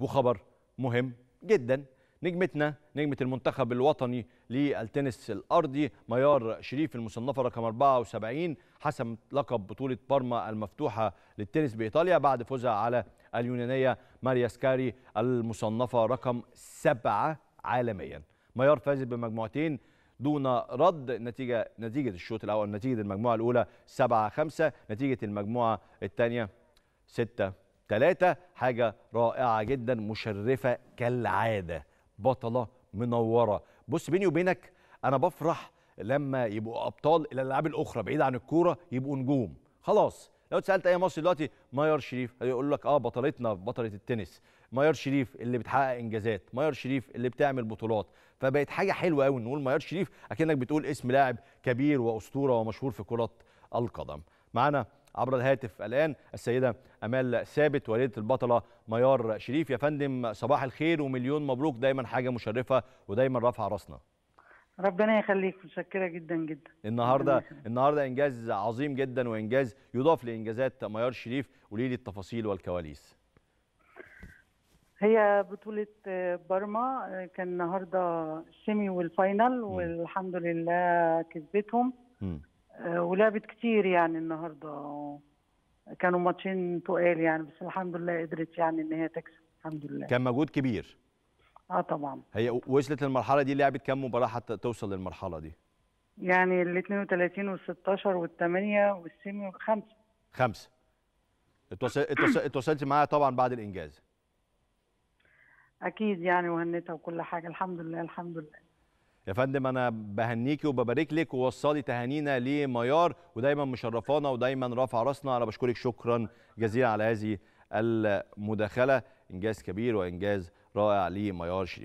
وخبر مهم جدا نجمتنا نجمة المنتخب الوطني للتنس الأرضي ميار شريف المصنفة رقم 74 حسم لقب بطولة بارما المفتوحة للتنس بإيطاليا بعد فوزها على اليونانية ماريا سكاري المصنفة رقم 7 عالميا ميار فازت بمجموعتين دون رد نتيجة نتيجة الشوط الأول نتيجة المجموعة الأولى 7 5 نتيجة المجموعة الثانية 6 ثلاثة حاجة رائعة جدا مشرفة كالعادة بطلة منورة بص بيني وبينك أنا بفرح لما يبقوا أبطال الألعاب الأخرى بعيد عن الكورة يبقوا نجوم خلاص لو اتسالت اي مصري دلوقتي ماير شريف هيقول لك اه بطلتنا بطله التنس ماير شريف اللي بتحقق انجازات ماير شريف اللي بتعمل بطولات فبقت حاجه حلوه قوي نقول ماير شريف اكنك بتقول اسم لاعب كبير واسطوره ومشهور في كره القدم معانا عبر الهاتف الآن السيدة أمال ثابت والدة البطلة ميار شريف يا فندم صباح الخير ومليون مبروك دايما حاجة مشرفة ودايما رافعة راسنا ربنا يخليك متشكره جدا جدا النهارده النهارده انجاز عظيم جدا وانجاز يضاف لانجازات ميار شريف قولي لي التفاصيل والكواليس هي بطولة برما كان النهارده السيمي والفاينل والحمد لله كسبتهم آه، ولعبت كتير يعني النهارده كانوا ماتشين تقال يعني بس الحمد لله قدرت يعني ان هي تكسب الحمد لله كان مجهود كبير اه طبعا هي وصلت للمرحله دي لعبت كام مباراه حتى توصل للمرحله دي يعني ال 32 وال 16 وال 8 والسيمي خمسه خمسه اتواصلت معايا طبعا بعد الانجاز اكيد يعني وهنتها وكل حاجه الحمد لله الحمد لله يا فندم انا بهنيكي وببارك لك ووصلي تهانينا لميار ودايما مشرفانا ودايما رافع راسنا انا بشكرك شكرا جزيلا على هذه المداخله انجاز كبير وانجاز رائع لميار شريف